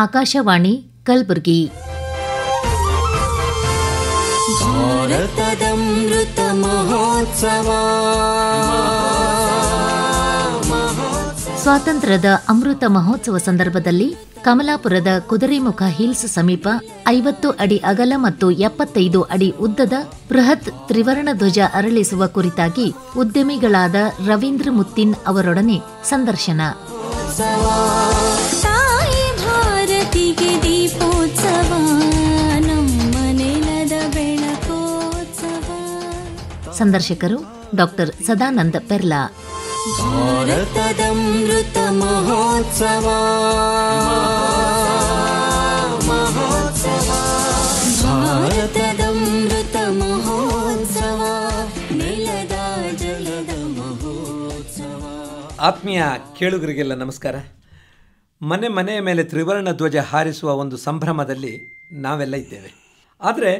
ಆಕಾಶವಾಣಿ ಕಲಬುರಗಿ ಸ್ವಾತಂತ್ರ್ಯದ ಅಮೃತ ಮಹೋತ್ಸವ ಸಂದರ್ಭದಲ್ಲಿ ಕಮಲಾಪುರದ ಕುದುರೆಮುಖ ಹಿಲ್ಸ್ ಸಮೀಪ ಐವತ್ತು ಅಡಿ ಅಗಲ ಮತ್ತು ಎಪ್ಪತ್ತೈದು ಅಡಿ ಉದ್ದದ ಬೃಹತ್ ತ್ರಿವರ್ಣ ಧ್ವಜ ಅರಳಿಸುವ ಕುರಿತಾಗಿ ಉದ್ಯಮಿಗಳಾದ ರವೀಂದ್ರ ಮುತ್ತಿನ್ ಅವರೊಡನೆ ಸಂದರ್ಶನ ಸಂದರ್ಶಕರು ಡಾಕ್ಟರ್ ಸದಾನಂದ ಪೆರ್ಲಾ ಮಹೋತ್ಸವ ಮಹೋತ್ಸವ ಮಹೋತ್ಸವ ಆತ್ಮೀಯ ಕೇಳುಗರಿಗೆಲ್ಲ ನಮಸ್ಕಾರ ಮನೆ ಮನೆಯ ಮೇಲೆ ತ್ರಿವರ್ಣ ಧ್ವಜ ಹಾರಿಸುವ ಒಂದು ಸಂಭ್ರಮದಲ್ಲಿ ನಾವೆಲ್ಲ ಇದ್ದೇವೆ ಆದರೆ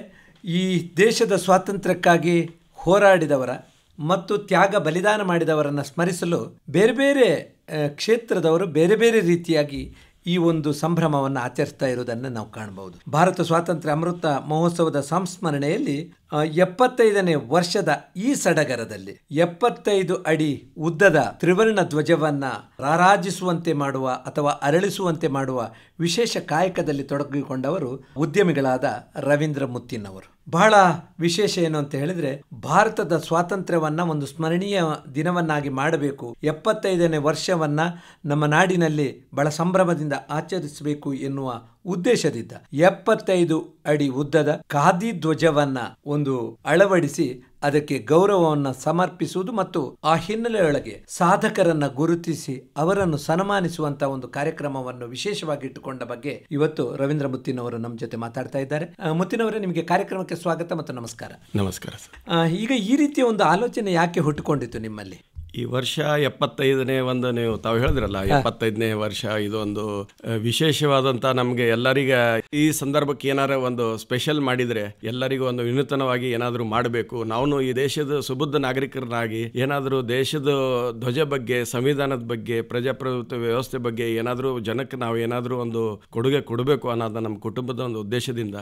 ಈ ದೇಶದ ಸ್ವಾತಂತ್ರ್ಯಕ್ಕಾಗಿ ಹೋರಾಡಿದವರ ಮತ್ತು ತ್ಯಾಗ ಬಲಿದಾನ ಮಾಡಿದವರನ್ನು ಸ್ಮರಿಸಲು ಬೇರೆ ಬೇರೆ ಕ್ಷೇತ್ರದವರು ಬೇರೆ ಬೇರೆ ರೀತಿಯಾಗಿ ಈ ಒಂದು ಸಂಭ್ರಮವನ್ನು ಆಚರಿಸ್ತಾ ಇರುವುದನ್ನು ನಾವು ಕಾಣಬಹುದು ಭಾರತ ಸ್ವಾತಂತ್ರ್ಯ ಅಮೃತ ಮಹೋತ್ಸವದ ಸಂಸ್ಮರಣೆಯಲ್ಲಿ ಎಪ್ಪತ್ತೈದನೇ ವರ್ಷದ ಈ ಸಡಗರದಲ್ಲಿ ಎಪ್ಪತ್ತೈದು ಅಡಿ ಉದ್ದದ ತ್ರಿವರ್ಣ ಧ್ವಜವನ್ನು ರಾರಾಜಿಸುವಂತೆ ಮಾಡುವ ಅಥವಾ ಅರಳಿಸುವಂತೆ ಮಾಡುವ ವಿಶೇಷ ಕಾಯಕದಲ್ಲಿ ತೊಡಗಿಕೊಂಡವರು ಉದ್ಯಮಿಗಳಾದ ರವೀಂದ್ರ ಮುತ್ತಿನ್ ಅವರು ಬಹಳ ವಿಶೇಷ ಏನು ಅಂತ ಹೇಳಿದ್ರೆ ಭಾರತದ ಸ್ವಾತಂತ್ರ್ಯವನ್ನ ಒಂದು ಸ್ಮರಣೀಯ ದಿನವನ್ನಾಗಿ ಮಾಡಬೇಕು ಎಪ್ಪತ್ತೈದನೇ ವರ್ಷವನ್ನ ನಮ್ಮ ನಾಡಿನಲ್ಲಿ ಬಹಳ ಸಂಭ್ರಮದಿಂದ ಆಚರಿಸಬೇಕು ಎನ್ನುವ ಉದ್ದೇಶದಿಂದ ಎಪ್ಪತ್ತೈದು ಅಡಿ ಉದ್ದದ ಖಾದಿ ಧ್ವಜವನ್ನ ಒಂದು ಅಳವಡಿಸಿ ಅದಕ್ಕೆ ಗೌರವವನ್ನು ಸಮರ್ಪಿಸುವುದು ಮತ್ತು ಆ ಹಿನ್ನೆಲೆಯೊಳಗೆ ಸಾಧಕರನ್ನ ಗುರುತಿಸಿ ಅವರನ್ನು ಸನ್ಮಾನಿಸುವಂತಹ ಒಂದು ಕಾರ್ಯಕ್ರಮವನ್ನು ವಿಶೇಷವಾಗಿ ಇಟ್ಟುಕೊಂಡ ಬಗ್ಗೆ ಇವತ್ತು ರವೀಂದ್ರ ಮುತ್ತಿನವರು ನಮ್ಮ ಜೊತೆ ಮಾತಾಡ್ತಾ ಇದ್ದಾರೆ ಮುತ್ತಿನವರೇ ನಿಮಗೆ ಕಾರ್ಯಕ್ರಮಕ್ಕೆ ಸ್ವಾಗತ ಮತ್ತು ನಮಸ್ಕಾರ ನಮಸ್ಕಾರ ಈಗ ಈ ರೀತಿಯ ಒಂದು ಆಲೋಚನೆ ಯಾಕೆ ಹುಟ್ಟುಕೊಂಡಿತ್ತು ನಿಮ್ಮಲ್ಲಿ ಈ ವರ್ಷ ಎಪ್ಪತ್ತೈದನೇ ಒಂದು ನೀವು ತಾವು ಹೇಳಿದ್ರಲ್ಲ ಎಪ್ಪತ್ತೈದನೇ ವರ್ಷ ಇದೊಂದು ವಿಶೇಷವಾದಂತ ನಮಗೆ ಎಲ್ಲರಿಗ ಈ ಸಂದರ್ಭಕ್ಕೆ ಏನಾರ ಒಂದು ಸ್ಪೆಷಲ್ ಮಾಡಿದ್ರೆ ಎಲ್ಲರಿಗೂ ಒಂದು ವಿನೂತನವಾಗಿ ಏನಾದರೂ ಮಾಡಬೇಕು ನಾವು ಈ ದೇಶದ ಸುಬುದ್ಧ ನಾಗರಿಕರನ್ನಾಗಿ ಏನಾದರೂ ದೇಶದ ಧ್ವಜ ಬಗ್ಗೆ ಸಂವಿಧಾನದ ಬಗ್ಗೆ ಪ್ರಜಾಪ್ರಭುತ್ವ ವ್ಯವಸ್ಥೆ ಬಗ್ಗೆ ಏನಾದರೂ ಜನಕ್ಕೆ ನಾವು ಏನಾದರೂ ಒಂದು ಕೊಡುಗೆ ಕೊಡಬೇಕು ಅನ್ನೋದು ನಮ್ಮ ಕುಟುಂಬದ ಒಂದು ಉದ್ದೇಶದಿಂದ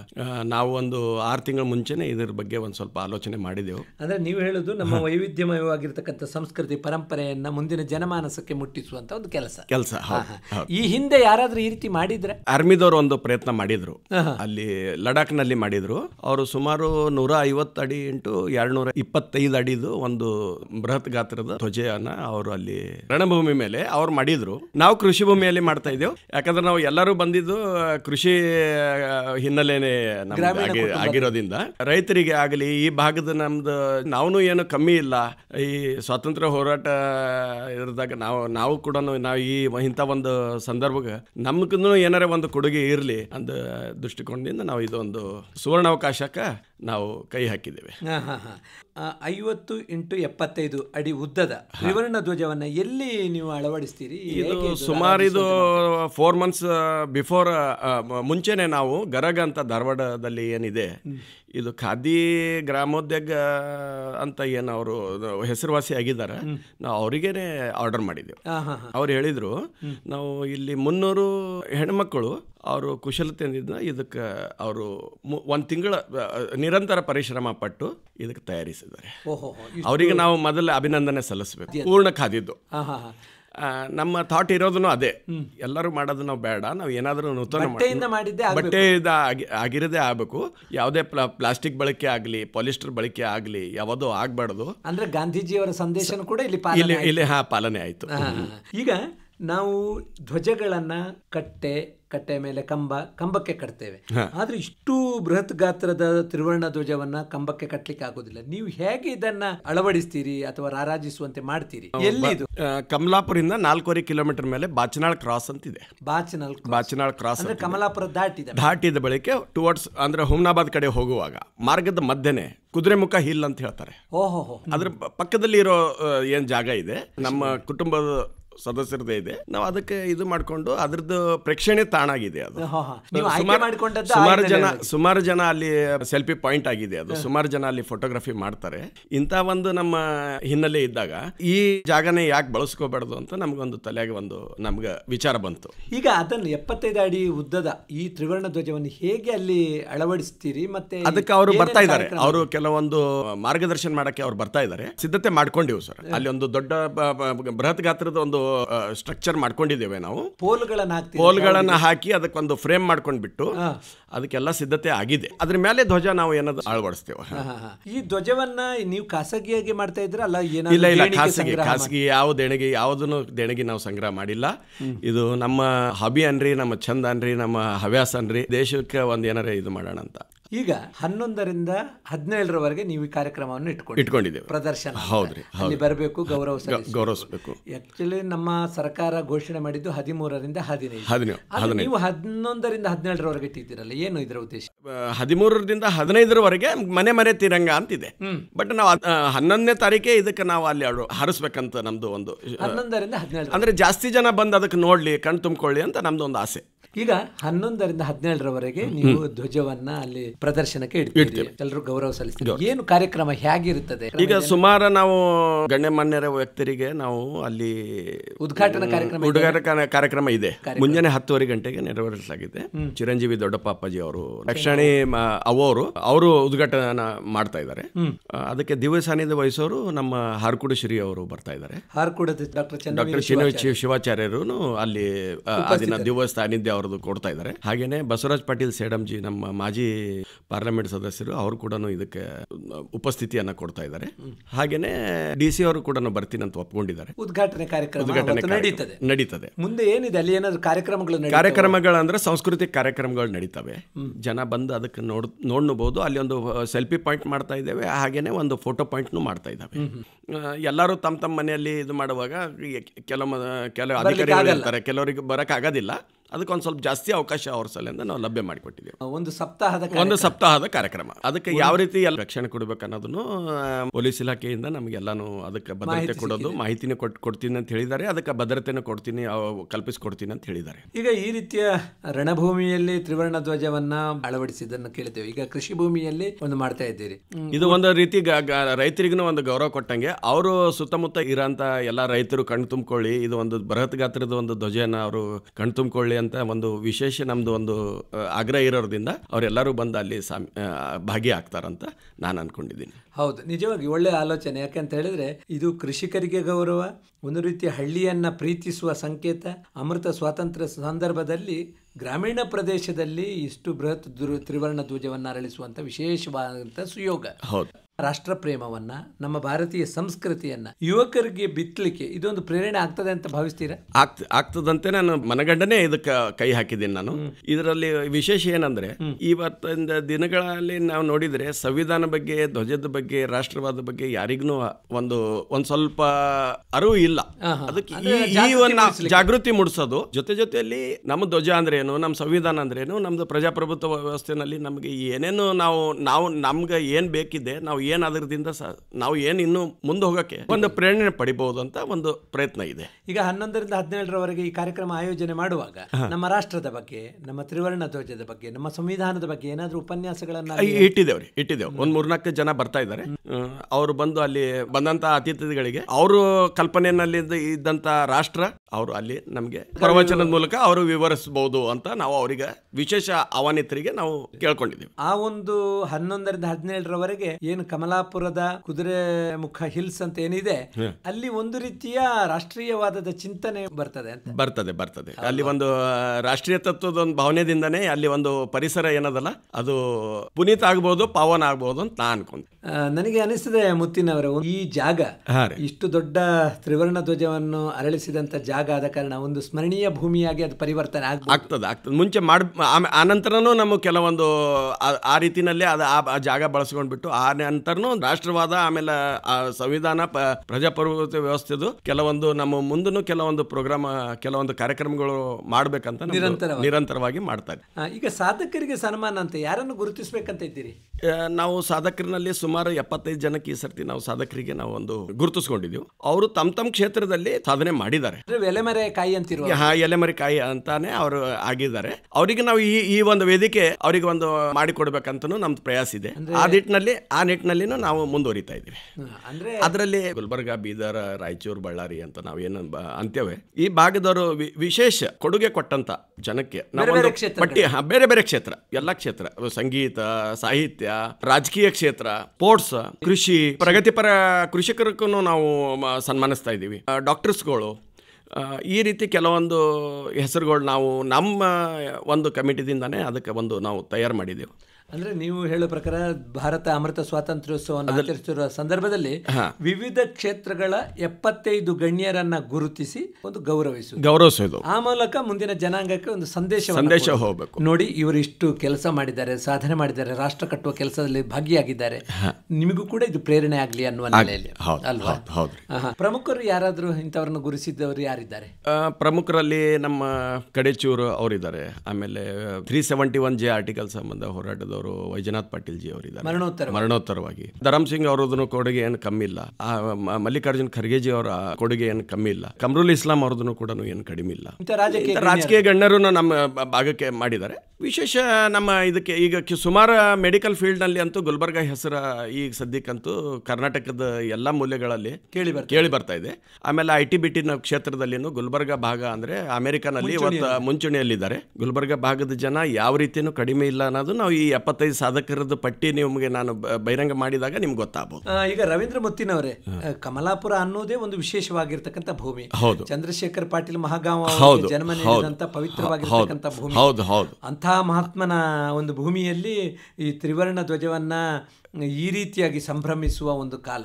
ನಾವು ಒಂದು ಆರು ತಿಂಗಳ ಮುಂಚೆನೆ ಇದ್ರ ಬಗ್ಗೆ ಒಂದು ಸ್ವಲ್ಪ ಆಲೋಚನೆ ಮಾಡಿದೆವು ಅಂದ್ರೆ ನೀವು ಹೇಳೋದು ನಮ್ಮ ವೈವಿಧ್ಯಮಯವಾಗಿರ್ತಕ್ಕಂಥ ಸಂಸ್ಕೃತಿ ಪರಂಪರೆಯನ್ನ ಮುಂದಿನ ಜನಮಾನಸಕ್ಕೆ ಮುಟ್ಟಿಸುವಂತ ಒಂದು ಕೆಲಸ ಕೆಲಸ ಈ ಹಿಂದೆ ಯಾರಾದ್ರೂ ಈ ರೀತಿ ಮಾಡಿದ್ರೆ ಆರ್ಮಿದವರು ಒಂದು ಪ್ರಯತ್ನ ಮಾಡಿದ್ರು ಅಲ್ಲಿ ಲಡಾಖ್ ನಲ್ಲಿ ಮಾಡಿದ್ರು ಅವರು ಸುಮಾರು ನೂರ ಐವತ್ತು ಅಡಿ ಇಂಟು ಎರಡ್ನೂರ ಇಪ್ಪತ್ತೈದು ಅಡಿದು ಒಂದು ಬೃಹತ್ ಗಾತ್ರದ ಧ್ವಜನ ಅವರು ಅಲ್ಲಿ ರಣಭೂಮಿ ಮೇಲೆ ಅವ್ರು ಮಾಡಿದ್ರು ನಾವು ಕೃಷಿ ಭೂಮಿಯಲ್ಲಿ ಮಾಡ್ತಾ ಇದ್ದೇವೆ ಯಾಕಂದ್ರೆ ನಾವು ಎಲ್ಲರೂ ಬಂದಿದ್ದು ಕೃಷಿ ಹಿನ್ನೆಲೆನೆ ಆಗಿರೋದ್ರಿಂದ ರೈತರಿಗೆ ಆಗಲಿ ಈ ಭಾಗದ ನಮ್ದು ನಾವು ಏನು ಕಮ್ಮಿ ಇಲ್ಲ ಈ ಸ್ವಾತಂತ್ರ್ಯ ಹೋರಾಟ ಹೋರಾಟ ಇರದಾಗ ನಾವು ನಾವು ಕೂಡ ನಾವು ಈ ಇಂಥ ಒಂದು ಸಂದರ್ಭಕ್ಕೆ ನಮ್ಗೂ ಏನಾರ ಒಂದು ಕೊಡುಗೆ ಇರಲಿ ಅಂದ ದೃಷ್ಟಿಕೋನದಿಂದ ನಾವು ಇದೊಂದು ಸುವರ್ಣಾವಕಾಶಕ್ಕ ನಾವು ಕೈ ಹಾಕಿದ್ದೇವೆ ಐವತ್ತು ಇಂಟು ಎಪ್ಪತ್ತೈದು ಅಡಿ ಉದ್ದದ ತ್ರಿವರ್ಣ ಧ್ವಜವನ್ನು ಎಲ್ಲಿ ನೀವು ಅಳವಡಿಸ್ತೀರಿ ಇದು ಸುಮಾರು ಇದು ಫೋರ್ ಮಂತ್ಸ್ ಬಿಫೋರ್ ಮುಂಚೆನೆ ನಾವು ಗರಗ ಅಂತ ಧಾರವಾಡದಲ್ಲಿ ಏನಿದೆ ಇದು ಖಾದಿ ಗ್ರಾಮೋದ್ಯೋಗ ಅಂತ ಏನು ಅವರು ಹೆಸರುವಾಸಿ ಆಗಿದ್ದಾರೆ ನಾವು ಅವರಿಗೇನೆ ಆರ್ಡರ್ ಮಾಡಿದ್ದೆವು ಅವ್ರು ಹೇಳಿದರು ನಾವು ಇಲ್ಲಿ ಮುನ್ನೂರು ಹೆಣ್ಮಕ್ಕಳು ಅವರು ಕುಶಲತೆಯಿಂದ ಇದಕ್ಕೆ ಅವರು ಒಂದು ತಿಂಗಳ ನಿರಂತರ ಪರಿಶ್ರಮ ಪಟ್ಟು ಇದಕ್ಕೆ ತಯಾರಿಸಿದ್ದಾರೆ ಅವರಿಗೆ ನಾವು ಮೊದಲು ಅಭಿನಂದನೆ ಸಲ್ಲಿಸಬೇಕು ಪೂರ್ಣ ಕಾದಿದ್ದು ನಮ್ಮ ಥಾಟ್ ಇರೋದನ್ನು ಅದೇ ಎಲ್ಲರೂ ಮಾಡೋದು ನಾವು ಬೇಡ ನಾವು ಏನಾದರೂ ನೂತನ ಬಟ್ಟೆಯಿಂದ ಆಗಿರದೇ ಆಗಬೇಕು ಯಾವುದೇ ಪ್ಲಾಸ್ಟಿಕ್ ಬಳಕೆ ಆಗಲಿ ಪಾಲಿಸ್ಟರ್ ಬಳಕೆ ಆಗಲಿ ಯಾವುದೋ ಆಗಬಾರ್ದು ಅಂದ್ರೆ ಗಾಂಧೀಜಿಯವರ ಸಂದೇಶನೂ ಕೂಡ ಇಲ್ಲಿ ಇಲ್ಲಿ ಹಾ ಪಾಲನೆ ಆಯಿತು ಈಗ ನಾವು ಧ್ವಜಗಳನ್ನು ಕಟ್ಟೆ ಕಟ್ಟೆ ಮೇಲೆ ಕಂಬ ಕಂಬಕ್ಕೆ ಕಟ್ತೇವೆ ಆದರೆ ಇಷ್ಟು ಬೃಹತ್ ಗಾತ್ರದ ತ್ರಿವರ್ಣ ಧ್ವಜವನ್ನ ಕಂಬಕ್ಕೆ ಕಟ್ಟಲಿಕ್ಕೆ ಆಗೋದಿಲ್ಲ ನೀವು ಹೇಗೆ ಇದನ್ನ ಅಳವಡಿಸ್ತೀರಿ ಅಥವಾ ರಾರಾಜಿಸುವಂತೆ ಮಾಡ್ತೀರಿ ಎಲ್ಲಿದು ಕಮಲಾಪುರದಿಂದ ನಾಲ್ಕೂವರೆ ಕಿಲೋಮೀಟರ್ ಮೇಲೆ ಬಾಚನಾಳ್ ಕ್ರಾಸ್ ಅಂತಿದೆ ಬಾಚನಾಳ್ ಬಾಚನಾಳ್ ಕ್ರಾಸ್ ಕಮಲಾಪುರ ದಾಟಿದೆ ದಾಟಿದ ಬಳಿಕ ಟುವರ್ಡ್ಸ್ ಅಂದ್ರೆ ಹುಮ್ನಾಬಾದ್ ಕಡೆ ಹೋಗುವಾಗ ಮಾರ್ಗದ ಮಧ್ಯನೇ ಮುಖ ಹಿಲ್ ಅಂತ ಹೇಳ್ತಾರೆ ಓಹೋ ಅದ್ರ ಪಕ್ಕದಲ್ಲಿ ಇರೋ ಏನ್ ಜಾಗ ಇದೆ ನಮ್ಮ ಕುಟುಂಬದ ಸದಸ್ಯರದೇ ಇದೆ ನಾವು ಅದಕ್ಕೆ ಇದು ಮಾಡಿಕೊಂಡು ಅದ್ರದ್ದು ಪ್ರೇಕ್ಷಣೆ ತಾಣಾಗಿದೆ ಅದು ಸುಮಾರು ಜನ ಸುಮಾರು ಜನ ಅಲ್ಲಿ ಸೆಲ್ಫಿ ಪಾಯಿಂಟ್ ಆಗಿದೆ ಅದು ಸುಮಾರು ಜನ ಅಲ್ಲಿ ಫೋಟೋಗ್ರಫಿ ಮಾಡ್ತಾರೆ ಇಂತ ಒಂದು ನಮ್ಮ ಹಿನ್ನೆಲೆ ಇದ್ದಾಗ ಈ ಜಾಗನೇ ಯಾಕೆ ಬಳಸ್ಕೋಬಾರ್ದು ಅಂತ ನಮಗೊಂದು ತಲೆಯಾಗ ಒಂದು ನಮ್ಗ ವಿಚಾರ ಬಂತು ಈಗ ಅದನ್ನು ಎಪ್ಪತ್ತೈದು ಅಡಿ ಉದ್ದದ ಈ ತ್ರಿವರ್ಣ ಧ್ವಜವನ್ನು ಹೇಗೆ ಅಲ್ಲಿ ಅಳವಡಿಸ್ತೀರಿ ಮತ್ತೆ ಅದಕ್ಕೆ ಅವರು ಬರ್ತಾ ಇದ್ದಾರೆ ಅವರು ಕೆಲವೊಂದು ಮಾರ್ಗದರ್ಶನ ಮಾಡಕ್ಕೆ ಅವ್ರು ಬರ್ತಾ ಇದ್ದಾರೆ ಸಿದ್ಧತೆ ಮಾಡ್ಕೊಂಡಿವ್ ಸರ್ ಅಲ್ಲಿ ಒಂದು ದೊಡ್ಡ ಬೃಹತ್ ಗಾತ್ರದ ಒಂದು ಸ್ಟ್ರಕ್ಚರ್ ಮಾಡ್ಕೊಂಡಿದ್ದೇವೆ ನಾವು ಪೋಲ್ಗಳನ್ನ ಪೋಲ್ಗಳನ್ನ ಹಾಕಿ ಅದಕ್ಕೊಂದು ಫ್ರೇಮ್ ಮಾಡ್ಕೊಂಡ್ಬಿಟ್ಟು ಅದಕ್ಕೆಲ್ಲ ಸಿದ್ಧತೆ ಆಗಿದೆ ಅದ್ರ ಮೇಲೆ ಧ್ವಜ ನಾವು ಏನಾದ್ರು ಅಳವಡಿಸ್ತೇವೆ ಈ ಧ್ವಜವನ್ನ ನೀವು ಖಾಸಗಿಯಾಗಿ ಮಾಡ್ತಾ ಇದ್ರ ಅಲ್ಲ ಇಲ್ಲ ಇಲ್ಲ ಖಾಸಗಿ ಖಾಸಗಿ ಯಾವ ದೇಣಿಗೆ ಯಾವುದನ್ನು ದೇಣಿಗೆ ನಾವು ಸಂಗ್ರಹ ಮಾಡಿಲ್ಲ ಇದು ನಮ್ಮ ಹಬಿ ಅನ್ರಿ ನಮ್ಮ ಚಂದ ಅನ್ರಿ ನಮ್ಮ ಹವ್ಯಾಸ ಅನ್ರಿ ದೇಶಕ್ಕೆ ಒಂದ್ ಏನಾರ ಇದು ಮಾಡೋಣ ಅಂತ ಈಗ ಹನ್ನೊಂದರಿಂದ ಹದಿನೇಳರವರೆಗೆ ನೀವು ಈ ಕಾರ್ಯಕ್ರಮವನ್ನು ಇಟ್ಕೊಂಡು ಇಟ್ಕೊಂಡಿದ್ದೇವೆ ಪ್ರದರ್ಶನ ಹೌದ್ರಿ ಅಲ್ಲಿ ಬರಬೇಕು ಗೌರವ ಗೌರವಿಸಬೇಕು ಆಕ್ಚುಲಿ ನಮ್ಮ ಸರ್ಕಾರ ಘೋಷಣೆ ಮಾಡಿದ್ದು ಹದಿಮೂರರಿಂದ ಹದಿನೈದು ಹದಿನೈದು ನೀವು ಹನ್ನೊಂದರಿಂದ ಹದಿನೇಳರವರೆಗೆ ಇಟ್ಟಿದ್ದೀರಲ್ಲ ಏನು ಇದರ ಉದ್ದೇಶ ಹದಿಮೂರರಿಂದ ಹದಿನೈದರವರೆಗೆ ಮನೆ ಮನೆ ತಿರಂಗ ಅಂತಿದೆ ಬಟ್ ನಾವು ಹನ್ನೊಂದನೇ ತಾರೀಕೆ ಇದಕ್ಕೆ ನಾವು ಅಲ್ಲಿ ಹರಿಸ್ಬೇಕಂತ ನಮ್ದು ಒಂದು ಹನ್ನೊಂದರಿಂದ ಹದಿನೇಳು ಅಂದ್ರೆ ಜಾಸ್ತಿ ಜನ ಬಂದು ಅದಕ್ಕೆ ನೋಡ್ಲಿ ಕಣ್ ತುಂಬಿಕೊಳ್ಳಿ ಅಂತ ನಮ್ದು ಒಂದು ಆಸೆ ಈಗ ಹನ್ನೊಂದರಿಂದ ಹದಿನೇಳರವರೆಗೆ ನೀವು ಧ್ವಜವನ್ನ ಅಲ್ಲಿ ಪ್ರದರ್ಶನಕ್ಕೆ ಇಡ್ತೀವಿ ಎಲ್ಲರೂ ಗೌರವ ಸಲ್ಲಿಸ್ತೀವಿ ಏನು ಕಾರ್ಯಕ್ರಮ ಹೇಗಿರುತ್ತದೆ ಈಗ ಸುಮಾರು ನಾವು ಗಣ್ಯಮಾನ್ಯರ ವ್ಯಕ್ತರಿಗೆ ನಾವು ಅಲ್ಲಿ ಉದ್ಘಾಟನಾ ಕಾರ್ಯಕ್ರಮ ಉದ್ಘಾಟನಾ ಕಾರ್ಯಕ್ರಮ ಇದೆ ಮುಂಜಾನೆ ಹತ್ತುವರೆ ಗಂಟೆಗೆ ನೆರವೇರಿಸಲಾಗಿದೆ ಚಿರಂಜೀವಿ ದೊಡ್ಡಪ್ಪ ಅಪ್ಪಾಜಿ ಅವರು ರಕ್ಷಣೆ ಅವರು ಅವರು ಉದ್ಘಾಟನ ಮಾಡ್ತಾ ಇದ್ದಾರೆ ಅದಕ್ಕೆ ದಿವ್ಯ ಸಾನ್ನಿಧ್ಯ ವಹಿಸೋರು ನಮ್ಮ ಹಾರ್ಕುಡು ಶ್ರೀ ಅವರು ಬರ್ತಾ ಇದ್ದಾರೆ ಹಾರ್ಕುಡ ಡಾಕ್ಟರ್ ಶಿವಾಚಾರ್ಯರು ಅಲ್ಲಿ ದಿನ ದಿವ್ಯ ಸಾನ್ನಿಧ್ಯ ಅವ್ರದ್ದು ಕೊಡ್ತಾ ಇದ್ದಾರೆ ಹಾಗೇನೆ ಬಸವರಾಜ್ ಪಾಟೀಲ್ ಸೇಡಂಜಿ ನಮ್ಮ ಮಾಜಿ ಪಾರ್ಲಿಮೆಂಟ್ ಸದಸ್ಯರು ಅವರು ಕೂಡ ಇದಕ್ಕೆ ಉಪಸ್ಥಿತಿಯನ್ನ ಕೊಡ್ತಾ ಇದ್ದಾರೆ ಹಾಗೇನೆ ಡಿ ಸಿ ಅವರು ಕೂಡ ಬರ್ತೀನಿ ಅಂತ ಒಪ್ಕೊಂಡಿದ್ದಾರೆ ಉದ್ಘಾಟನೆ ಕಾರ್ಯಕ್ರಮ ನಡೀತದೆ ನಡೀತದೆ ಮುಂದೆ ಏನಿದೆ ಅಲ್ಲಿ ಏನಾದ್ರು ಕಾರ್ಯಕ್ರಮಗಳು ಕಾರ್ಯಕ್ರಮಗಳು ಅಂದ್ರೆ ಸಾಂಸ್ಕೃತಿಕ ಕಾರ್ಯಕ್ರಮಗಳು ನಡೀತವೆ ಜನ ಬಂದು ಅದಕ್ಕೆ ನೋಡ್ ನೋಡ್ಬೋದು ಅಲ್ಲಿ ಒಂದು ಸೆಲ್ಫಿ ಪಾಯಿಂಟ್ ಮಾಡ್ತಾ ಇದ್ದೇವೆ ಹಾಗೇನೆ ಒಂದು ಫೋಟೋ ಪಾಯಿಂಟ್ನು ಮಾಡ್ತಾ ಇದ್ದಾವೆ ಎಲ್ಲರೂ ತಮ್ಮ ತಮ್ಮ ಮನೆಯಲ್ಲಿ ಇದು ಮಾಡುವಾಗ ಕೆಲವು ಕೆಲವು ಅಧಿಕಾರಿಗಳು ಕೆಲವರಿಗೆ ಬರಕ್ ಆಗೋದಿಲ್ಲ ಅದಕ್ಕೊಂದು ಸ್ವಲ್ಪ ಜಾಸ್ತಿ ಅವಕಾಶ ಅವ್ರ ಸಲಿಂದ ನಾವು ಲಭ್ಯ ಮಾಡಿಕೊಟ್ಟಿದ್ದೀವಿ ಒಂದು ಸಪ್ತಾಹದ ಒಂದು ಸಪ್ತಾಹದ ಕಾರ್ಯಕ್ರಮ ಅದಕ್ಕೆ ಯಾವ ರೀತಿ ಎಲ್ಲ ರಕ್ಷಣೆ ಕೊಡಬೇಕು ಅನ್ನೋದನ್ನು ಪೊಲೀಸ್ ಇಲಾಖೆಯಿಂದ ನಮಗೆಲ್ಲಾನು ಅದಕ್ಕೆ ಭದ್ರತೆ ಕೊಡೋದು ಮಾಹಿತಿನ ಕೊಟ್ಟು ಕೊಡ್ತೀನಿ ಅಂತ ಹೇಳಿದ್ದಾರೆ ಅದಕ್ಕೆ ಭದ್ರತೆನ ಕೊಡ್ತೀನಿ ಕಲ್ಪಿಸಿಕೊಡ್ತೀನಿ ಅಂತ ಹೇಳಿದ್ದಾರೆ ಈಗ ಈ ರೀತಿಯ ರಣಭೂಮಿಯಲ್ಲಿ ತ್ರಿವರ್ಣ ಧ್ವಜವನ್ನ ಅಳವಡಿಸಿದ್ದನ್ನು ಕೇಳ್ತೇವೆ ಈಗ ಕೃಷಿ ಭೂಮಿಯಲ್ಲಿ ಒಂದು ಮಾಡ್ತಾ ಇದ್ದೀರಿ ಇದು ಒಂದು ರೀತಿ ರೈತರಿಗೂ ಒಂದು ಗೌರವ ಕೊಟ್ಟಂಗೆ ಅವರು ಸುತ್ತಮುತ್ತ ಇರೋಂಥ ಎಲ್ಲ ರೈತರು ಕಣ್ ತುಂಬಿಕೊಳ್ಳಿ ಇದು ಒಂದು ಬೃಹತ್ ಗಾತ್ರದ ಒಂದು ಧ್ವಜನ ಅವರು ಕಣ್ ತುಂಬಿಕೊಳ್ಳಿ ಅಂತ ಒಂದು ವಿಶೇಷ ನಮ್ಮದು ಒಂದು ಆಗ್ರಹ ಇರೋದ್ರಿಂದ ಅವರೆಲ್ಲರೂ ಬಂದು ಅಲ್ಲಿ ಸಾಮ್ ಭಾಗಿಯಾಗ್ತಾರಂತ ನಾನು ಅಂದ್ಕೊಂಡಿದ್ದೀನಿ ಹೌದು ನಿಜವಾಗಿ ಒಳ್ಳೆಯ ಆಲೋಚನೆ ಯಾಕಂತ ಹೇಳಿದ್ರೆ ಇದು ಕೃಷಿಕರಿಗೆ ಗೌರವ ಒಂದು ರೀತಿ ಹಳ್ಳಿಯನ್ನು ಪ್ರೀತಿಸುವ ಸಂಕೇತ ಅಮೃತ ಸ್ವಾತಂತ್ರ್ಯ ಸಂದರ್ಭದಲ್ಲಿ ಗ್ರಾಮೀಣ ಪ್ರದೇಶದಲ್ಲಿ ಇಷ್ಟು ಬೃಹತ್ ತ್ರಿವರ್ಣ ಧ್ವಜವನ್ನು ಅರಳಿಸುವಂಥ ವಿಶೇಷವಾದಂಥ ಸುಯೋಗ ಹೌದು ರಾಷ್ಟ್ರ ಪ್ರೇಮವನ್ನ ನಮ್ಮ ಭಾರತೀಯ ಸಂಸ್ಕೃತಿಯನ್ನ ಯುವಕರಿಗೆ ಬಿತ್ತಲಿಕ್ಕೆ ಇದೊಂದು ಪ್ರೇರಣೆ ಆಗ್ತದೆ ಅಂತ ಭಾವಿಸ್ತೀರಾ ಆಗ್ತದಂತೆ ನಾನು ಮನಗಂಡನೆ ಇದಕ್ಕೆ ಕೈ ಹಾಕಿದ್ದೀನಿ ನಾನು ಇದರಲ್ಲಿ ವಿಶೇಷ ಏನಂದ್ರೆ ಇವತ್ತಿಂದ ದಿನಗಳಲ್ಲಿ ನಾವು ನೋಡಿದ್ರೆ ಸಂವಿಧಾನ ಬಗ್ಗೆ ಧ್ವಜದ ಬಗ್ಗೆ ರಾಷ್ಟ್ರವಾದ ಬಗ್ಗೆ ಯಾರಿಗೂ ಒಂದು ಒಂದ್ ಸ್ವಲ್ಪ ಅರಿವು ಇಲ್ಲ ಅದಕ್ಕೆ ಜಾಗೃತಿ ಮೂಡಿಸೋದು ಜೊತೆ ಜೊತೆಯಲ್ಲಿ ನಮ್ಮ ಧ್ವಜ ಅಂದ್ರೆ ಏನು ನಮ್ಮ ಸಂವಿಧಾನ ಅಂದ್ರೆ ಏನು ನಮ್ದು ಪ್ರಜಾಪ್ರಭುತ್ವ ವ್ಯವಸ್ಥೆನಲ್ಲಿ ನಮಗೆ ಏನೇನು ನಾವು ನಾವು ನಮ್ಗೆ ಏನು ಬೇಕಿದೆ ನಾವು ಏನಾದ್ರದಿಂದ ಸಹ ನಾವು ಏನು ಇನ್ನೂ ಮುಂದೆ ಹೋಗೋಕ್ಕೆ ಒಂದು ಪ್ರೇರಣೆ ಪಡಿಬಹುದು ಅಂತ ಒಂದು ಪ್ರಯತ್ನ ಇದೆ ಈಗ ಹನ್ನೊಂದರಿಂದ ಹದಿನೇಳರವರೆಗೆ ಈ ಕಾರ್ಯಕ್ರಮ ಆಯೋಜನೆ ಮಾಡುವಾಗ ನಮ್ಮ ರಾಷ್ಟ್ರದ ಬಗ್ಗೆ ನಮ್ಮ ತ್ರಿವರ್ಣ ಧ್ವಜದ ಬಗ್ಗೆ ನಮ್ಮ ಸಂವಿಧಾನದ ಬಗ್ಗೆ ಏನಾದರೂ ಉಪನ್ಯಾಸಗಳನ್ನು ಇಟ್ಟಿದ್ದೇವ್ರಿ ಇಟ್ಟಿದ್ದೇವೆ ಒಂದು ಮೂರ್ನಾಲ್ಕು ಜನ ಬರ್ತಾ ಇದ್ದಾರೆ ಅವರು ಬಂದು ಅಲ್ಲಿ ಬಂದಂತ ಅತಿಥಿಗಳಿಗೆ ಅವರು ಕಲ್ಪನೆಯಲ್ಲಿ ಇದ್ದಂತ ರಾಷ್ಟ್ರ ಅವರು ಅಲ್ಲಿ ನಮಗೆ ಪ್ರವಚನದ ಮೂಲಕ ಅವರು ವಿವರಿಸಬಹುದು ಅಂತ ನಾವು ಅವರಿಗೆ ವಿಶೇಷ ಆಹ್ವಾನಿತರಿಗೆ ನಾವು ಕೇಳ್ಕೊಂಡಿದ್ದೀವಿ ಆ ಒಂದು ಹನ್ನೊಂದರಿಂದ ಹದಿನೇಳರವರೆಗೆ ಏನು ಕಮಲಾಪುರದ ಕುದುರೆ ಮುಖ ಹಿಲ್ಸ್ ಅಂತ ಏನಿದೆ ಅಲ್ಲಿ ಒಂದು ರೀತಿಯ ರಾಷ್ಟ್ರೀಯವಾದದ ಚಿಂತನೆ ಬರ್ತದೆ ಅಂತ ಬರ್ತದೆ ಬರ್ತದೆ ಅಲ್ಲಿ ಒಂದು ರಾಷ್ಟ್ರೀಯ ತತ್ವದ ಒಂದು ಭಾವನೆದಿಂದನೇ ಅಲ್ಲಿ ಒಂದು ಪರಿಸರ ಏನದಲ್ಲ ಅದು ಪುನೀತ್ ಆಗ್ಬಹುದು ಪಾವನ ಆಗ್ಬಹುದು ಅಂತ ನಾ ಅನ್ಕೊಂಡೆ ನನಗೆ ಅನಿಸ್ತದೆ ಮುತ್ತಿನವರ ಈ ಜಾಗ ಇಷ್ಟು ದೊಡ್ಡ ತ್ರಿವರ್ಣ ಧ್ವಜವನ್ನು ಅರಳಿಸಿದಂತ ಜಾಗ ಆದ ಕಾರಣ ಒಂದು ಸ್ಮರಣೀಯ ಭೂಮಿಯಾಗಿ ಅದು ಪರಿವರ್ತನೆ ಆಗ್ತದೆ ಆಗ್ತದೆ ಮುಂಚೆ ಮಾಡ್ ಆನಂತರನೂ ನಮ್ಮ ಕೆಲವೊಂದು ಆ ರೀತಿನಲ್ಲಿ ಅದು ಆ ಜಾಗ ಬಳಸ್ಕೊಂಡ್ಬಿಟ್ಟು ಆ ರಾಷ್ಟ್ರವಾದ ಆಮೇಲೆ ಆ ಸಂವಿಧಾನ ಪ್ರಜಾಪ್ರಭುತ್ವ ವ್ಯವಸ್ಥೆದು ಕೆಲವೊಂದು ನಮ್ಮ ಮುಂದೂ ಕೆಲವೊಂದು ಪ್ರೋಗ್ರಾಮ್ ಕೆಲವೊಂದು ಕಾರ್ಯಕ್ರಮಗಳು ಮಾಡಬೇಕಂತ ನಿರಂತರವಾಗಿ ಮಾಡ್ತಾರೆ ಈಗ ಸಾಧಕರಿಗೆ ಸನ್ಮಾನ ಅಂತ ಯಾರನ್ನು ಗುರುತಿಸಬೇಕಂತ ಇದ್ದೀರಿ ನಾವು ಸಾಧಕರಿನಲ್ಲಿ ಸುಮಾರು ಎಪ್ಪತ್ತೈದು ಜನಕ್ಕೆ ಈ ಸರ್ತಿ ನಾವು ಸಾಧಕರಿಗೆ ನಾವು ಒಂದು ಗುರುತಿಸ್ಕೊಂಡಿದ್ದೀವಿ ಅವರು ತಮ್ಮ ತಮ್ಮ ಕ್ಷೇತ್ರದಲ್ಲಿ ಸಾಧನೆ ಮಾಡಿದ್ದಾರೆ ಎಲೆಮರೆ ಕಾಯಿ ಅಂತಿರುವ ಹಾ ಎಲೆಮರೆ ಕಾಯಿ ಅಂತಾನೆ ಅವರು ಆಗಿದ್ದಾರೆ ಅವರಿಗೆ ನಾವು ಈ ಈ ಒಂದು ವೇದಿಕೆ ಅವರಿಗೆ ಒಂದು ಮಾಡಿಕೊಡ್ಬೇಕಂತ ನಮ್ದು ಪ್ರಯಾಸ ಇದೆ ಆ ನಿಟ್ಟಿನಲ್ಲಿ ಆ ನಿಟ್ಟಿನಲ್ಲಿ ನಿಟ್ಟಿನಲ್ಲಿನೂ ನಾವು ಮುಂದುವರಿತಾ ಇದ್ದೀವಿ ಅಂದ್ರೆ ಅದರಲ್ಲಿ ಗುಲ್ಬರ್ಗ ಬೀದರ್ ರಾಯಚೂರು ಬಳ್ಳಾರಿ ಅಂತ ನಾವೇನು ಅಂತೇವೆ ಈ ಭಾಗದವರು ವಿಶೇಷ ಕೊಡುಗೆ ಕೊಟ್ಟಂತ ಜನಕ್ಕೆ ನಾವೊಂದು ಪಟ್ಟಿ ಬೇರೆ ಬೇರೆ ಕ್ಷೇತ್ರ ಎಲ್ಲ ಕ್ಷೇತ್ರ ಸಂಗೀತ ಸಾಹಿತ್ಯ ರಾಜಕೀಯ ಕ್ಷೇತ್ರ ಸ್ಪೋರ್ಟ್ಸ್ ಕೃಷಿ ಪ್ರಗತಿಪರ ಕೃಷಿಕರಕ್ಕೂ ನಾವು ಸನ್ಮಾನಿಸ್ತಾ ಇದ್ದೀವಿ ಡಾಕ್ಟರ್ಸ್ಗಳು ಈ ರೀತಿ ಕೆಲವೊಂದು ಹೆಸರುಗಳು ನಾವು ನಮ್ಮ ಒಂದು ಕಮಿಟಿದಿಂದನೇ ಅದಕ್ಕೆ ಒಂದು ನಾವು ತಯಾರು ಮಾಡಿದ್ದೇವೆ ಅಂದ್ರೆ ನೀವು ಹೇಳೋ ಪ್ರಕಾರ ಭಾರತ ಅಮೃತ ಸ್ವಾತಂತ್ರ್ಯೋತ್ಸವವನ್ನು ಆಚರಿಸುತ್ತಿರುವ ಸಂದರ್ಭದಲ್ಲಿ ವಿವಿಧ ಕ್ಷೇತ್ರಗಳ ಎಪ್ಪತ್ತೈದು ಗಣ್ಯರನ್ನ ಗುರುತಿಸಿ ಒಂದು ಗೌರವಿಸುವುದು ಗೌರವಿಸೋದು ಆ ಮೂಲಕ ಮುಂದಿನ ಜನಾಂಗಕ್ಕೆ ಒಂದು ಸಂದೇಶ ಸಂದೇಶ ಹೋಗಬೇಕು ನೋಡಿ ಇವರು ಇಷ್ಟು ಕೆಲಸ ಮಾಡಿದ್ದಾರೆ ಸಾಧನೆ ಮಾಡಿದ್ದಾರೆ ರಾಷ್ಟ್ರ ಕಟ್ಟುವ ಕೆಲಸದಲ್ಲಿ ಭಾಗಿಯಾಗಿದ್ದಾರೆ ನಿಮಗೂ ಕೂಡ ಇದು ಪ್ರೇರಣೆ ಆಗಲಿ ಅನ್ನುವ ನೆಲೆಯಲ್ಲಿ ಪ್ರಮುಖರು ಯಾರಾದರೂ ಇಂಥವ್ರನ್ನ ಗುರುಸಿದ್ದವರು ಯಾರಿದ್ದಾರೆ ಪ್ರಮುಖರಲ್ಲಿ ನಮ್ಮ ಕಡೆಚೂರು ಅವರಿದ್ದಾರೆ ಆಮೇಲೆ three seventy one J article ಸಂಬಂಧ ಹೋರಾಟದ ಅವರು ವೈಜನಾಥ್ ಪಾಟೀಲ್ ಜಿ ಅವರಿದ್ದಾರೆ ಮರಣೋತ್ತರವಾಗಿ ಧರಮ್ ಸಿಂಗ್ ಅವರದನ್ನು ಕೊಡುಗೆ ಏನು ಕಮ್ಮಿ ಇಲ್ಲ ಮಲ್ಲಿಕಾರ್ಜುನ್ ಖರ್ಗೆ ಜಿ ಅವರ ಕೊಡುಗೆ ಏನು ಕಮ್ಮಿ ಇಲ್ಲ ಕಮ್ರುಲ್ ಇಸ್ಲಾಂ ಅವರದನ್ನು ಕೂಡ ಏನು ಕಡಿಮೆ ಇಲ್ಲ ರಾಜಕೀಯ ಗಣ್ಯರು ನಮ್ಮ ಭಾಗಕ್ಕೆ ಮಾಡಿದ್ದಾರೆ ವಿಶೇಷ ನಮ್ಮ ಇದಕ್ಕೆ ಈಗ ಸುಮಾರು ಮೆಡಿಕಲ್ ಫೀಲ್ಡ್ ನಲ್ಲಿ ಅಂತೂ ಗುಲ್ಬರ್ಗ ಹೆಸರ ಈಗ ಸದ್ಯಕ್ಕಂತೂ ಕರ್ನಾಟಕದ ಎಲ್ಲ ಮೂಲೆಗಳಲ್ಲಿ ಕೇಳಿ ಕೇಳಿ ಬರ್ತಾ ಇದೆ ಆಮೇಲೆ I T B T Gulbarga ಭಾಗ ಅಂದ್ರೆ ಅಮೆರಿಕನಲ್ಲಿ ಒಂದು ಮುಂಚೂಣಿಯಲ್ಲಿದ್ದಾರೆ ಗುಲ್ಬರ್ಗ ಭಾಗದ ಜನ ಯಾವ ರೀತಿಯೂ ಕಡಿಮೆ ಇಲ್ಲ ಅನ್ನೋದು ನಾವು ಈ ಎಪ್ಪ ಇಪ್ಪತ್ತೈದು ಸಾಧಕರದ ಪಟ್ಟಿ ನಿಮಗೆ ನಾನು ಬಹಿರಂಗ ಮಾಡಿದಾಗ ನಿಮ್ಗೆ ಗೊತ್ತಾಗಬಹುದು ಈಗ ರವೀಂದ್ರ ಮುತ್ತಿನವರೇ ಕಮಲಾಪುರ ಅನ್ನೋದೇ ಒಂದು ವಿಶೇಷವಾಗಿರ್ತಕ್ಕಂಥ ಭೂಮಿ ಹೌದು ಚಂದ್ರಶೇಖರ್ ಪಾಟೀಲ್ ಮಹಾಗಾಮ ಜನ್ಮ ನೀಡಿದಂತ ಪವಿತ್ರವಾಗಿರ್ತಕ್ಕಂಥ ಭೂಮಿ ಹೌದು ಹೌದು ಅಂತಹ ಮಹಾತ್ಮನ ಒಂದು ಭೂಮಿಯಲ್ಲಿ ಈ ತ್ರಿವರ್ಣ ಧ್ವಜವನ್ನ ಈ ರೀತಿಯಾಗಿ ಸಂಭ್ರಮಿಸುವ ಒಂದು ಕಾಲ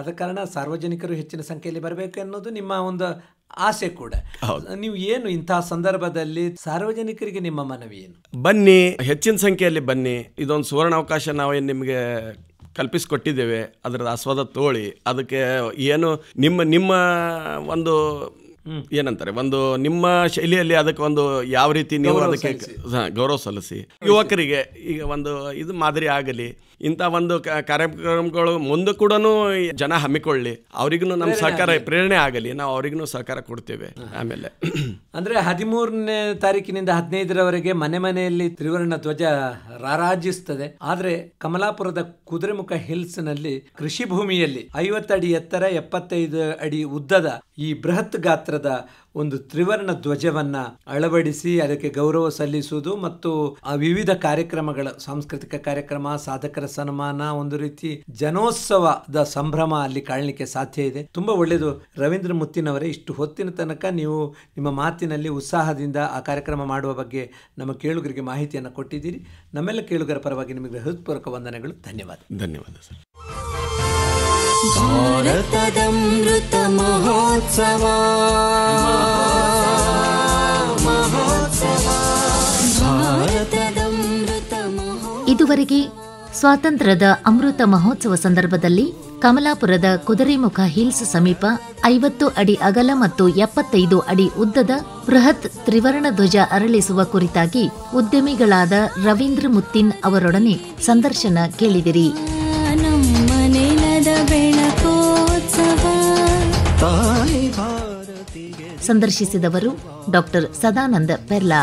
ಆದ ಕಾರಣ ಸಾರ್ವಜನಿಕರು ಹೆಚ್ಚಿನ ಸಂಖ್ಯೆಯಲ್ಲಿ ಬರಬೇಕು ಅನ್ನೋದು ನಿಮ್ಮ ಒಂದು ಆಸೆ ಕೂಡ ನೀವು ಏನು ಇಂತಹ ಸಂದರ್ಭದಲ್ಲಿ ಸಾರ್ವಜನಿಕರಿಗೆ ನಿಮ್ಮ ಮನವಿ ಏನು ಬನ್ನಿ ಹೆಚ್ಚಿನ ಸಂಖ್ಯೆಯಲ್ಲಿ ಬನ್ನಿ ಇದೊಂದು ಸುವರ್ಣ ಅವಕಾಶ ನಾವೇನು ನಿಮಗೆ ಕಲ್ಪಿಸಿಕೊಟ್ಟಿದ್ದೇವೆ ಅದರ ಆಸ್ವಾದ ತೋಳಿ ಅದಕ್ಕೆ ಏನು ನಿಮ್ಮ ನಿಮ್ಮ ಒಂದು ಏನಂತಾರೆ ಒಂದು ನಿಮ್ಮ ಶೈಲಿಯಲ್ಲಿ ಅದಕ್ಕೆ ಒಂದು ಯಾವ ರೀತಿ ನೀವು ಅದಕ್ಕೆ ಗೌರವ ಸಲ್ಲಿಸಿ ಯುವಕರಿಗೆ ಈಗ ಒಂದು ಇದು ಮಾದರಿ ಆಗಲಿ ಇಂಥ ಒಂದು ಕಾರ್ಯಕ್ರಮಗಳು ಮುಂದೆ ಕೂಡ ಜನ ಹಮ್ಮಿಕೊಳ್ಳಿ ಅವರಿಗೂ ನಮ್ಮ ಸಹಕಾರ ಪ್ರೇರಣೆ ಆಗಲಿ ನಾವು ಅವರಿಗೂ ಸಹಕಾರ ಕೊಡ್ತೇವೆ ಆಮೇಲೆ ಅಂದ್ರೆ ಹದಿಮೂರನೇ ತಾರೀಕಿನಿಂದ ಹದಿನೈದರವರೆಗೆ ಮನೆ ಮನೆಯಲ್ಲಿ ತ್ರಿವರ್ಣ ಧ್ವಜ ರಾರಾಜಿಸ್ತದೆ ಆದ್ರೆ ಕಮಲಾಪುರದ ಕುದುರೆಮುಖ ಹಿಲ್ಸ್ ನಲ್ಲಿ ಕೃಷಿ ಭೂಮಿಯಲ್ಲಿ ಐವತ್ತಡಿ ಎತ್ತರ ಎಪ್ಪತ್ತೈದು ಅಡಿ ಉದ್ದದ ಈ ಬೃಹತ್ ಗಾತ್ರದ ಒಂದು ತ್ರಿವರ್ಣ ಧ್ವಜವನ್ನ ಅಳವಡಿಸಿ ಅದಕ್ಕೆ ಗೌರವ ಸಲ್ಲಿಸುವುದು ಮತ್ತು ಆ ವಿವಿಧ ಕಾರ್ಯಕ್ರಮಗಳ ಸಾಂಸ್ಕೃತಿಕ ಕಾರ್ಯಕ್ರಮ ಸಾಧಕರ ಸನ್ಮಾನ ಒಂದು ರೀತಿ ಜನೋತ್ಸವದ ಸಂಭ್ರಮ ಅಲ್ಲಿ ಕಾಣಲಿಕ್ಕೆ ಸಾಧ್ಯ ಇದೆ ತುಂಬಾ ಒಳ್ಳೆಯದು ರವೀಂದ್ರ ಮುತ್ತಿನವರೇ ಇಷ್ಟು ಹೊತ್ತಿನ ತನಕ ನೀವು ನಿಮ್ಮ ಮಾತಿನಲ್ಲಿ ಉತ್ಸಾಹದಿಂದ ಆ ಕಾರ್ಯಕ್ರಮ ಮಾಡುವ ಬಗ್ಗೆ ನಮ್ಮ ಕೇಳುಗರಿಗೆ ಮಾಹಿತಿಯನ್ನು ಕೊಟ್ಟಿದ್ದೀರಿ ನಮ್ಮೆಲ್ಲ ಕೇಳುಗರ ಪರವಾಗಿ ನಿಮಗೆ ಹೃತ್ಪೂರ್ವಕ ವಂದನೆಗಳು ಧನ್ಯವಾದ ಧನ್ಯವಾದ ಸರ್ ಮಹೋತ್ಸವ ಇದುವರೆಗೆ ಸ್ವಾತಂತ್ರ್ಯದ ಅಮೃತ ಮಹೋತ್ಸವ ಸಂದರ್ಭದಲ್ಲಿ ಕಮಲಾಪುರದ ಕುದುರೆಮುಖ ಹಿಲ್ಸ್ ಸಮೀಪ ಐವತ್ತು ಅಡಿ ಅಗಲ ಮತ್ತು ಎಪ್ಪತ್ತೈದು ಅಡಿ ಉದ್ದದ ಬೃಹತ್ ತ್ರಿವರ್ಣ ಧ್ವಜ ಅರಳಿಸುವ ಕುರಿತಾಗಿ ಉದ್ಯಮಿಗಳಾದ ರವೀಂದ್ರ ಮುತ್ತಿನ್ ಅವರೊಡನೆ ಸಂದರ್ಶನ ಕೇಳಿದಿರಿ ಸಂದರ್ಶಿಸಿದವರು ಡಾಕ್ಟರ್ ಸದಾನಂದ ಪೆರ್ಲಾ